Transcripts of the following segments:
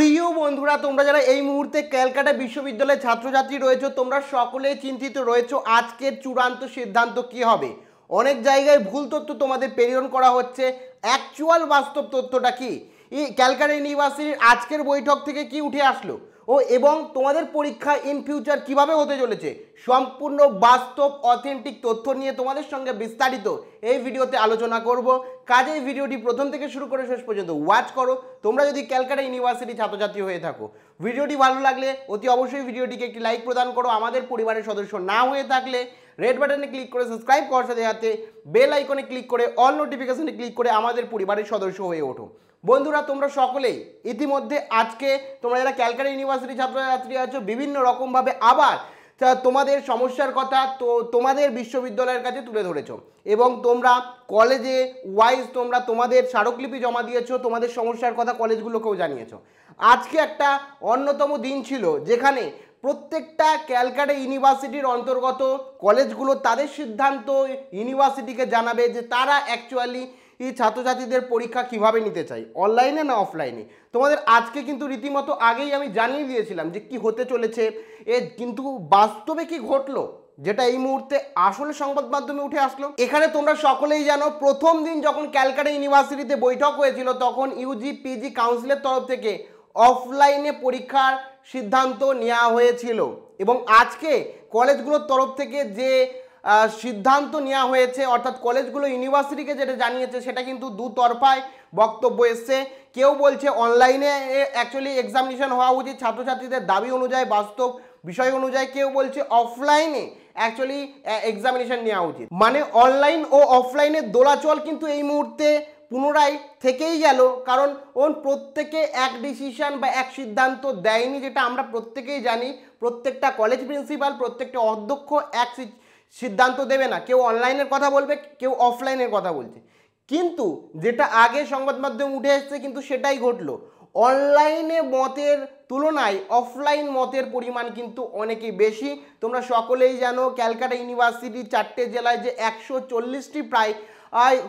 প্রিয় বন্ধুরা তোমরা যারা এই মুহূর্তে ক্যালকাটা বিশ্ববিদ্যালয়ের ছাত্রছাত্রী রয়েছে তোমরা সকলেই চিন্তিত রয়েছ আজকের চূড়ান্ত সিদ্ধান্ত কি হবে অনেক জায়গায় ভুল তথ্য তোমাদের প্রেরণ করা হচ্ছে অ্যাকচুয়াল বাস্তব তথ্যটা কি এই ক্যালকাটা ইউনিভার্সিটির আজকের বৈঠক থেকে কি উঠে আসলো ও এবং তোমাদের পরীক্ষা ইন ফিউচার কিভাবে হতে চলেছে সম্পূর্ণ বাস্তব অথেন্টিক তথ্য নিয়ে তোমাদের সঙ্গে বিস্তারিত এই ভিডিওতে আলোচনা করব কাজে ভিডিওটি প্রথম থেকে শুরু করে শেষ পর্যন্ত ওয়াচ করো তোমরা যদি ক্যালকাটা ইউনিভার্সিটি ছাত্রছাত্রী হয়ে থাকো ভিডিওটি ভালো লাগলে অতি অবশ্যই ভিডিওটিকে একটি লাইক প্রদান করো আমাদের পরিবারের সদস্য না হয়ে থাকলে রেড বাটনে ক্লিক করে সাবস্ক্রাইব করার সাথে সাথে বেল আইকনে ক্লিক করে অল নোটিফিকেশনে ক্লিক করে আমাদের পরিবারের সদস্য হয়ে ওঠো বন্ধুরা তোমরা সকলেই ইতিমধ্যে আজকে তোমরা যারা ক্যালকাটা ইউনিভার্সিটির ছাত্রছাত্রী আছো বিভিন্ন রকমভাবে আবার তোমাদের সমস্যার কথা তো তোমাদের বিশ্ববিদ্যালয়ের কাছে তুলে ধরেছ এবং তোমরা কলেজে ওয়াইজ তোমরা তোমাদের স্মারকলিপি জমা দিয়েছো তোমাদের সমস্যার কথা কলেজগুলোকেও জানিয়েছ আজকে একটা অন্যতম দিন ছিল যেখানে প্রত্যেকটা ক্যালকাটা ইউনিভার্সিটির অন্তর্গত কলেজগুলো তাদের সিদ্ধান্ত ইউনিভার্সিটিকে জানাবে যে তারা অ্যাকচুয়ালি ছাত্রছাত্রীদের পরীক্ষা কিভাবে নিতে চাই অনলাইনে না অফলাইনে তোমাদের আজকে কিন্তু রীতিমতো আগেই আমি জানিয়ে দিয়েছিলাম যে কি হতে চলেছে এ কিন্তু বাস্তবে কি ঘটলো যেটা এই মুহূর্তে আসলে সংবাদ মাধ্যমে উঠে আসলো এখানে তোমরা সকলেই জানো প্রথম দিন যখন ক্যালকাটা ইউনিভার্সিটিতে বৈঠক হয়েছিল তখন ইউজি পিজি কাউন্সিলের তরফ থেকে অফলাইনে পরীক্ষার সিদ্ধান্ত নেওয়া হয়েছিল এবং আজকে কলেজগুলোর তরফ থেকে যে সিদ্ধান্ত নেওয়া হয়েছে অর্থাৎ কলেজগুলো ইউনিভার্সিটিকে যেটা জানিয়েছে সেটা কিন্তু দুতরফায় বক্তব্য এসছে কেউ বলছে অনলাইনে অ্যাকচুয়ালি এক্সামিনেশন হওয়া উচিত ছাত্রছাত্রীদের দাবি অনুযায়ী বাস্তব বিষয় অনুযায়ী কেউ বলছে অফলাইনে অ্যাকচুয়ালি এক্সামিনেশন নেওয়া উচিত মানে অনলাইন ও অফলাইনে দোলাচল কিন্তু এই মুহূর্তে পুনরায় থেকেই গেল কারণ ওন প্রত্যেকে এক ডিসিশান বা এক সিদ্ধান্ত দেয়নি যেটা আমরা প্রত্যেকেই জানি প্রত্যেকটা কলেজ প্রিন্সিপাল প্রত্যেকটা অধ্যক্ষ এক সিদ্ধান্ত দেবে না কেউ অনলাইনের কথা বলবে কেউ অফলাইনের কথা বলছে কিন্তু যেটা আগে সংবাদ মাধ্যম উঠে এসছে কিন্তু সেটাই ঘটলো অনলাইনে মতের তুলনায় অফলাইন মতের পরিমাণ কিন্তু অনেকই বেশি তোমরা সকলেই জানো ক্যালকাটা ইউনিভার্সিটি চারটে জেলায় যে একশো চল্লিশটি প্রায়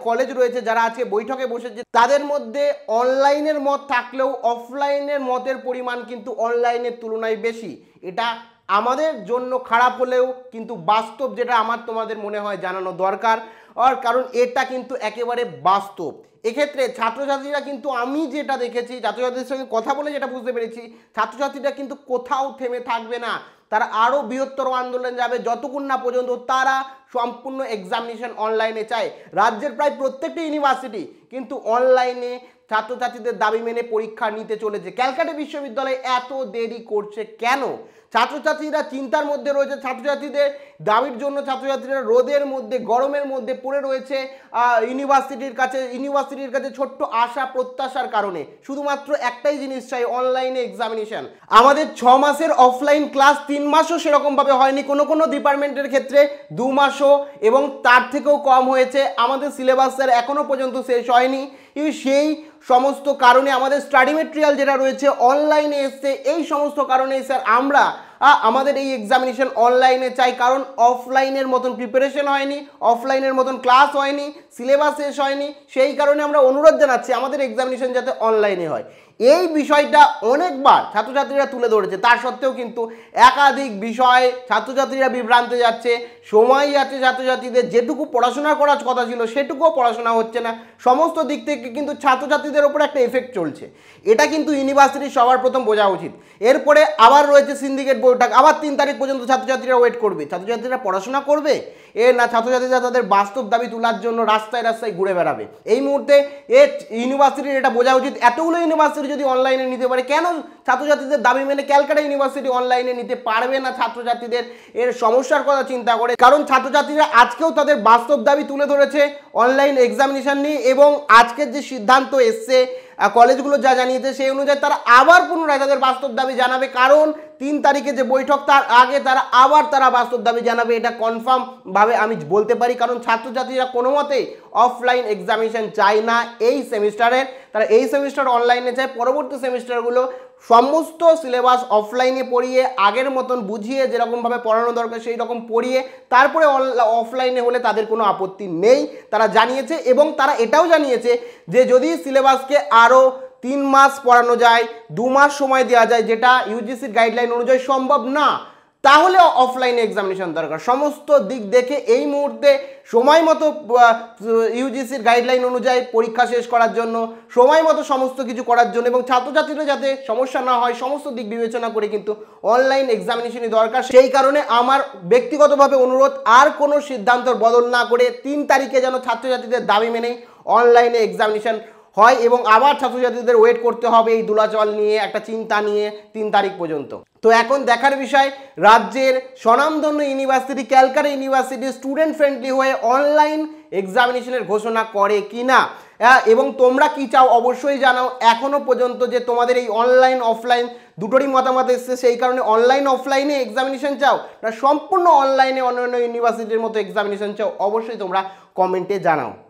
কলেজ রয়েছে যারা আজকে বৈঠকে বসেছে তাদের মধ্যে অনলাইনের মত থাকলেও অফলাইনের মতের পরিমাণ কিন্তু অনলাইনের তুলনায় বেশি এটা আমাদের জন্য খারাপ হলেও কিন্তু বাস্তব যেটা আমার তোমাদের মনে হয় জানানো দরকার আর কারণ এটা কিন্তু একেবারে বাস্তব এক্ষেত্রে ছাত্রছাত্রীরা কিন্তু আমি যেটা দেখেছি ছাত্রছাত্রীদের সঙ্গে কথা বলে যেটা বুঝতে পেরেছি ছাত্রছাত্রীরা কিন্তু কোথাও থেমে থাকবে না তারা আরও বৃহত্তর আন্দোলন যাবে যতক্ষণ না পর্যন্ত তারা সম্পূর্ণ এক্সামিনেশন অনলাইনে চায় রাজ্যের প্রায় প্রত্যেকটি ইউনিভার্সিটি কিন্তু অনলাইনে ছাত্রছাত্রীদের দাবি মেনে পরীক্ষা নিতে চলেছে ক্যালকাটা বিশ্ববিদ্যালয় এত দেরি করছে কেন ছাত্রছাত্রীরা চিন্তার মধ্যে রয়েছে ছাত্রছাত্রীদের দাবির জন্য ছাত্রছাত্রীরা রোদের মধ্যে গরমের মধ্যে পড়ে রয়েছে ইউনিভার্সিটির কাছে ইউনিভার্সিটির কাছে ছোট্ট আশা প্রত্যাশার কারণে শুধুমাত্র একটাই জিনিস চাই অনলাইনে এক্সামিনেশন আমাদের ছ মাসের অফলাইন ক্লাস তিন মাসও সেরকমভাবে হয়নি কোনো কোনো ডিপার্টমেন্টের ক্ষেত্রে দু মাসও এবং তার থেকেও কম হয়েছে আমাদের সিলেবাস স্যার এখনও পর্যন্ত শেষ হয়নি সেই সমস্ত কারণে আমাদের স্টাডি মেটেরিয়াল যেটা রয়েছে অনলাইনে এসছে এই সমস্ত কারণে স্যার আমরা আমাদের এই এক্সামিনেশন অনলাইনে চাই কারণ অফলাইনের মতন প্রিপারেশন হয়নি অফলাইনের মতন ক্লাস হয়নি সিলেবাস শেষ হয়নি সেই কারণে আমরা অনুরোধ জানাচ্ছি আমাদের এক্সামিনেশন যাতে অনলাইনে হয় এই বিষয়টা অনেকবার ছাত্রছাত্রীরা তুলে ধরেছে তার সত্ত্বেও কিন্তু একাধিক বিষয়ে ছাত্রছাত্রীরা বিভ্রান্তে যাচ্ছে সময় যাচ্ছে ছাত্রছাত্রীদের যেটুকু পড়াশোনা করার কথা ছিল সেটুকুও পড়াশোনা হচ্ছে না সমস্ত দিক থেকে কিন্তু ছাত্রছাত্রীদের ওপর একটা এফেক্ট চলছে এটা কিন্তু ইউনিভার্সিটির সবার প্রথম বোঝা উচিত এরপরে আবার রয়েছে সিন্ডিকেট ওটা আবার তিন তারিখ পর্যন্ত ছাত্রছাত্রীরা ওয়েট করবে ছাত্রছাত্রীরা পড়াশোনা করবে এ না ছাত্রছাত্রীরা তাদের বাস্তব দাবি তোলার জন্য রাস্তায় রাস্তায় ঘুরে বেড়াবে এই মুহূর্তে এ ইউনিভার্সিটির এটা বোঝা উচিত এতগুলো ইউনিভার্সিটি যদি অনলাইনে নিতে পারে কেন ছাত্রছাত্রীদের দাবি মেনে ক্যালকাটা ইউনিভার্সিটি অনলাইনে নিতে পারবে না ছাত্রছাত্রীদের এর সমস্যার কথা চিন্তা করে কারণ ছাত্রছাত্রীরা আজকেও তাদের বাস্তব দাবি তুলে ধরেছে অনলাইন এক্সামিনেশান নিয়ে এবং আজকের যে সিদ্ধান্ত এসছে কলেজগুলো যা জানিয়েছে সেই অনুযায়ী তারা আবার পুনরায় তাদের বাস্তব দাবি জানাবে কারণ তিন তারিখে যে বৈঠক তার আগে তারা আবার তারা বাস্তব দাবি জানাবে এটা কনফার্মভাবে আমি বলতে পারি কারণ ছাত্রছাত্রীরা কোনো মতেই অফলাইন এক্সামিনেশন চায় না এই সেমিস্টারের তারা এই সেমিস্টার অনলাইনে চায় পরবর্তী সেমিস্টারগুলো সমস্ত সিলেবাস অফলাইনে পড়িয়ে আগের মতন বুঝিয়ে যেরকমভাবে পড়ানো দরকার সেই রকম পড়িয়ে তারপরে অফলাইনে হলে তাদের কোনো আপত্তি নেই তারা জানিয়েছে এবং তারা এটাও জানিয়েছে যে যদি সিলেবাসকে আরও তিন মাস পড়ানো যায় দু মাস সময় দেওয়া যায় যেটা ইউজিসির গাইডলাইন অনুযায়ী সম্ভব না তাহলে অফলাইনে এক্সামিনেশন দরকার সমস্ত দিক দেখে এই মুহূর্তে সময় মতো ইউজিসির গাইডলাইন অনুযায়ী পরীক্ষা শেষ করার জন্য সময় মতো সমস্ত কিছু করার জন্য এবং ছাত্রছাত্রীরা যাতে সমস্যা না হয় সমস্ত দিক বিবেচনা করে কিন্তু অনলাইন এক্সামিনেশনই দরকার সেই কারণে আমার ব্যক্তিগতভাবে অনুরোধ আর কোনো সিদ্ধান্তর বদল না করে তিন তারিখে যেন ছাত্রছাত্রীদের দাবি মেনেই অনলাইনে এক্সামিনেশন হয় এবং আবার ছাত্রছাত্রীদের ওয়েট করতে হবে এই দুলাচল নিয়ে একটা চিন্তা নিয়ে তিন তারিখ পর্যন্ত তো এখন দেখার বিষয় রাজ্যের স্বনামধন্য university Calcutta university student friendly হয়ে অনলাইন এক্সামিনেশনের ঘোষণা করে কি না এবং তোমরা কি চাও অবশ্যই জানাও এখনও পর্যন্ত যে তোমাদের এই অনলাইন অফলাইন দুটোরই মতামত এসছে সেই কারণে অনলাইন অফলাইনে এক্সামিনেশন চাও না সম্পূর্ণ অনলাইনে অন্যান্য ইউনিভার্সিটির মতো এক্সামিনেশন চাও অবশ্যই তোমরা কমেন্টে জানাও